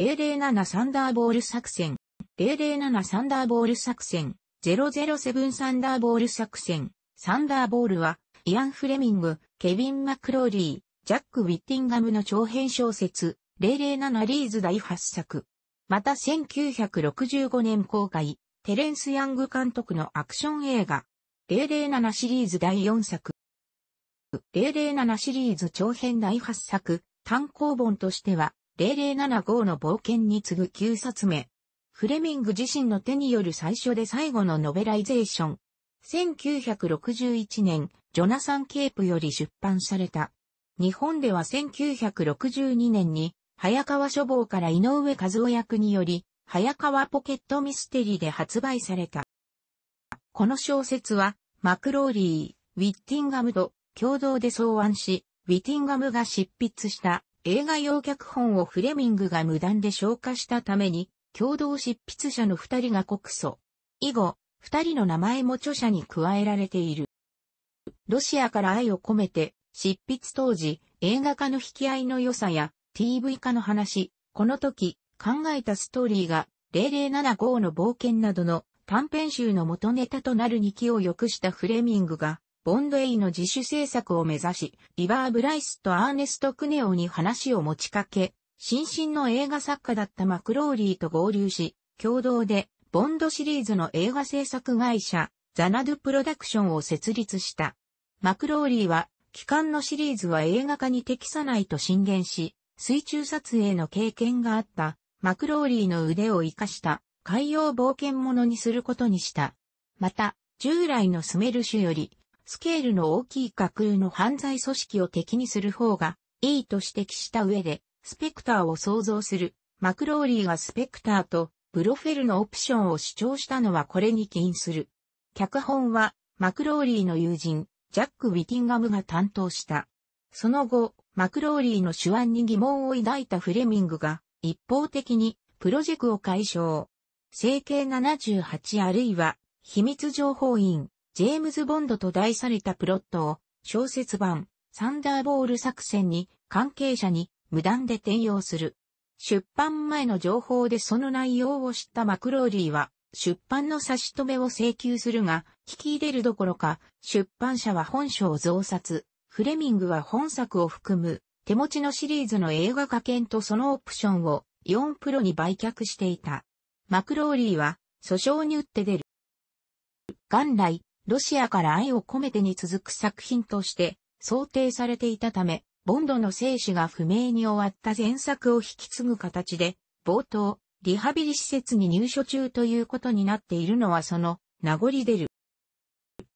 007サンダーボール作戦、007サンダーボール作戦、007サンダーボール作戦、サンダーボールは、イアン・フレミング、ケビン・マクローリー、ジャック・ウィッティンガムの長編小説、007リーズ第8作。また1965年公開、テレンス・ヤング監督のアクション映画、007シリーズ第4作。007シリーズ長編第8作、単行本としては、0075の冒険に次ぐ9冊目。フレミング自身の手による最初で最後のノベライゼーション。1961年、ジョナサン・ケープより出版された。日本では1962年に、早川書房から井上和夫役により、早川ポケットミステリーで発売された。この小説は、マクローリー、ウィッティンガムと共同で草案し、ウィッティンガムが執筆した映画用脚本をフレミングが無断で消化したために、共同執筆者の二人が告訴。以後、二人の名前も著者に加えられている。ロシアから愛を込めて、執筆当時、映画化の引き合いの良さや、TV 化の話、この時、考えたストーリーが、0075の冒険などの短編集の元ネタとなる2期を良くしたフレミングが、ボンドエイの自主制作を目指し、リバー・ブライスとアーネスト・クネオに話を持ちかけ、新進の映画作家だったマクローリーと合流し、共同で、ボンドシリーズの映画制作会社、ザナドゥプロダクションを設立した。マクローリーは、期間のシリーズは映画化に適さないと進言し、水中撮影の経験があった、マクローリーの腕を活かした海洋冒険者にすることにした。また、従来のスメル種よりスケールの大きい架空の犯罪組織を敵にする方がいいと指摘した上で、スペクターを想像する、マクローリーがスペクターとブロフェルのオプションを主張したのはこれに起因する。脚本は、マクローリーの友人、ジャック・ウィティンガムが担当した。その後、マクローリーの手腕に疑問を抱いたフレミングが、一方的に、プロジェクトを解消。整形78あるいは、秘密情報員、ジェームズ・ボンドと題されたプロットを小説版サンダーボール作戦に関係者に無断で転用する。出版前の情報でその内容を知ったマクローリーは出版の差し止めを請求するが、聞き入れるどころか、出版社は本書を増刷、フレミングは本作を含む、手持ちのシリーズの映画化権とそのオプションを4プロに売却していた。マクローリーは訴訟に打って出る。元来、ロシアから愛を込めてに続く作品として想定されていたため、ボンドの生死が不明に終わった前作を引き継ぐ形で、冒頭、リハビリ施設に入所中ということになっているのはその名残出る。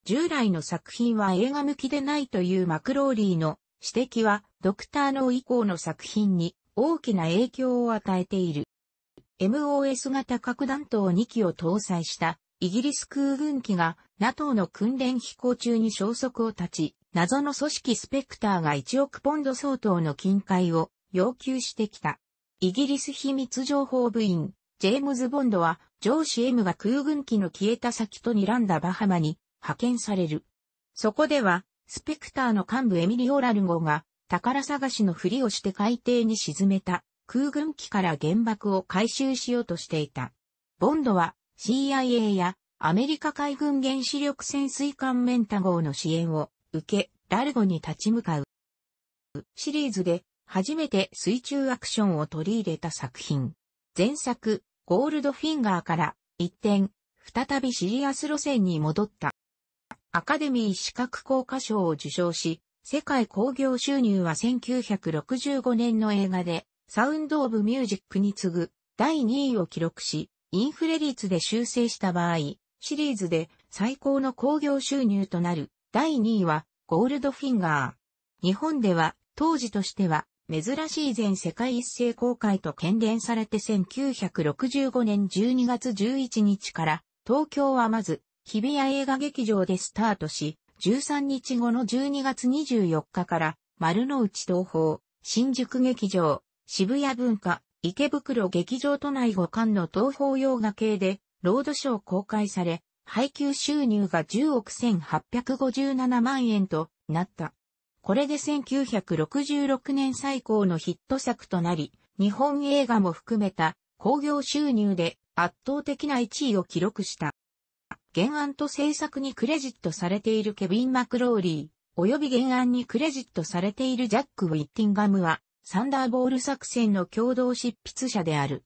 従来の作品は映画向きでないというマクローリーの指摘は、ドクターの以降の作品に大きな影響を与えている。MOS 型核弾頭2機を搭載したイギリス空軍機が NATO の訓練飛行中に消息を絶ち、謎の組織スペクターが1億ポンド相当の金塊を要求してきた。イギリス秘密情報部員、ジェームズ・ボンドは、上司 M が空軍機の消えた先と睨んだバハマに派遣される。そこでは、スペクターの幹部エミリオ・ラルゴが、宝探しのふりをして海底に沈めた空軍機から原爆を回収しようとしていた。ボンドは CIA やアメリカ海軍原子力潜水艦メンタ号の支援を受け、ラルゴに立ち向かう。シリーズで初めて水中アクションを取り入れた作品。前作、ゴールドフィンガーから一転、再びシリアス路線に戻った。アカデミー資格効果賞を受賞し、世界興行収入は1965年の映画で、サウンド・オブ・ミュージックに次ぐ第2位を記録し、インフレ率で修正した場合、シリーズで最高の興行収入となる第2位はゴールドフィンガー。日本では当時としては珍しい全世界一斉公開と喧伝されて1965年12月11日から東京はまず日比谷映画劇場でスタートし、13日後の12月24日から丸の内東宝、新宿劇場、渋谷文化、池袋劇場都内5館の東宝洋画系でロードショー公開され、配給収入が10億1857万円となった。これで1966年最高のヒット作となり、日本映画も含めた興行収入で圧倒的な1位を記録した。原案と制作にクレジットされているケビン・マクローリー、及び原案にクレジットされているジャック・ウィッティンガムは、サンダーボール作戦の共同執筆者である。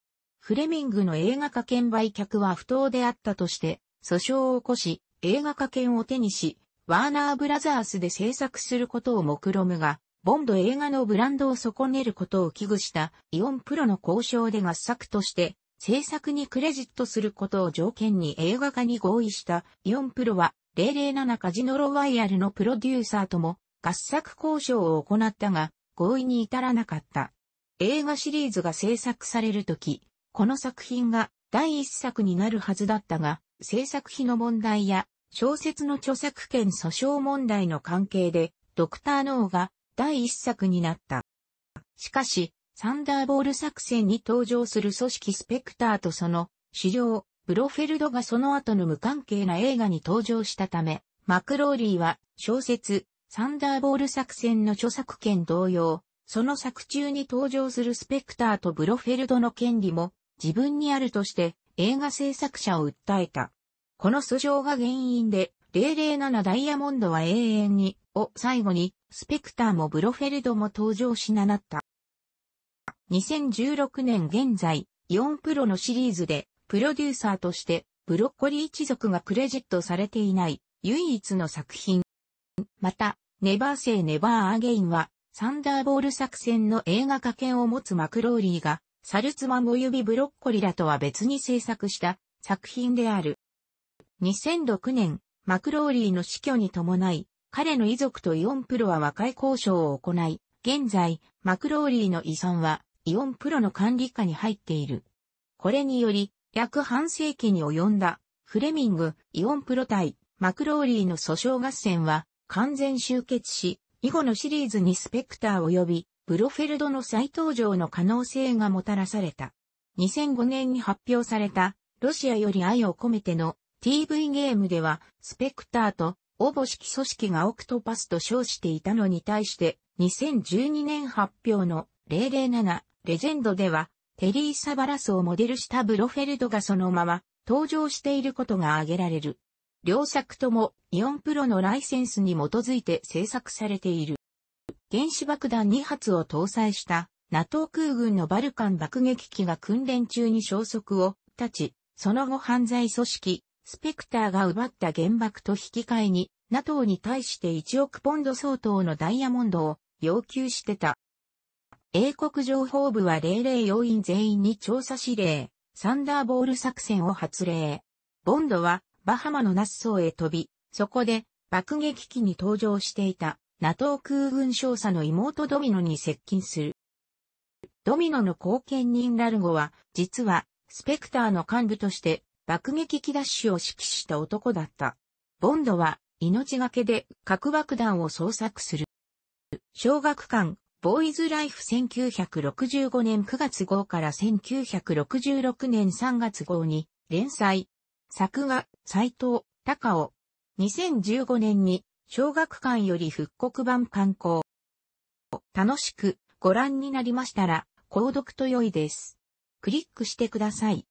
フレミングの映画化権売却は不当であったとして、訴訟を起こし、映画化権を手にし、ワーナーブラザースで制作することを目論むが、ボンド映画のブランドを損ねることを危惧したイオンプロの交渉で合作として、制作にクレジットすることを条件に映画化に合意したイオンプロは、007カジノロワイヤルのプロデューサーとも合作交渉を行ったが、合意に至らなかった。映画シリーズが制作されるとき、この作品が第一作になるはずだったが、制作費の問題や小説の著作権訴訟問題の関係で、ドクター・ノーが第一作になった。しかし、サンダーボール作戦に登場する組織スペクターとその狩猟、ブロフェルドがその後の無関係な映画に登場したため、マクローリーは小説、サンダーボール作戦の著作権同様、その作中に登場するスペクターとブロフェルドの権利も自分にあるとして映画制作者を訴えた。この訴状が原因で、007ダイヤモンドは永遠に、を最後に、スペクターもブロフェルドも登場しななった。2016年現在、イオンプロのシリーズで、プロデューサーとして、ブロッコリー一族がクレジットされていない、唯一の作品。また、ネバーセイネバーアゲインは、サンダーボール作戦の映画化権を持つマクローリーが、サルツマユ指ブロッコリラとは別に制作した作品である。2006年、マクローリーの死去に伴い、彼の遺族とイオンプロは和解交渉を行い、現在、マクローリーの遺産はイオンプロの管理下に入っている。これにより、約半世紀に及んだフレミング、イオンプロ対マクローリーの訴訟合戦は完全終結し、以後のシリーズにスペクター及びブロフェルドの再登場の可能性がもたらされた。2005年に発表された、ロシアより愛を込めての TV ゲームでは、スペクターと、おぼしき組織がオクトパスと称していたのに対して、2012年発表の007レジェンドでは、テリー・サバラスをモデルしたブロフェルドがそのまま登場していることが挙げられる。両作ともイオンプロのライセンスに基づいて制作されている。原子爆弾2発を搭載した NATO 空軍のバルカン爆撃機が訓練中に消息を絶ち、その後犯罪組織、スペクターが奪った原爆と引き換えに、NATO に対して1億ポンド相当のダイヤモンドを要求してた。英国情報部は00要員全員に調査指令、サンダーボール作戦を発令。ボンドはバハマのナッソーへ飛び、そこで爆撃機に搭乗していた。NATO 空軍少佐の妹ドミノに接近する。ドミノの後見人ラルゴは、実は、スペクターの幹部として、爆撃機ダッシュを指揮した男だった。ボンドは、命がけで核爆弾を捜索する。小学館、ボーイズライフ1965年9月号から1966年3月号に連載。作画、斎藤、高尾。2015年に小学館より復刻版刊行。楽しくご覧になりましたら、購読と良いです。クリックしてください。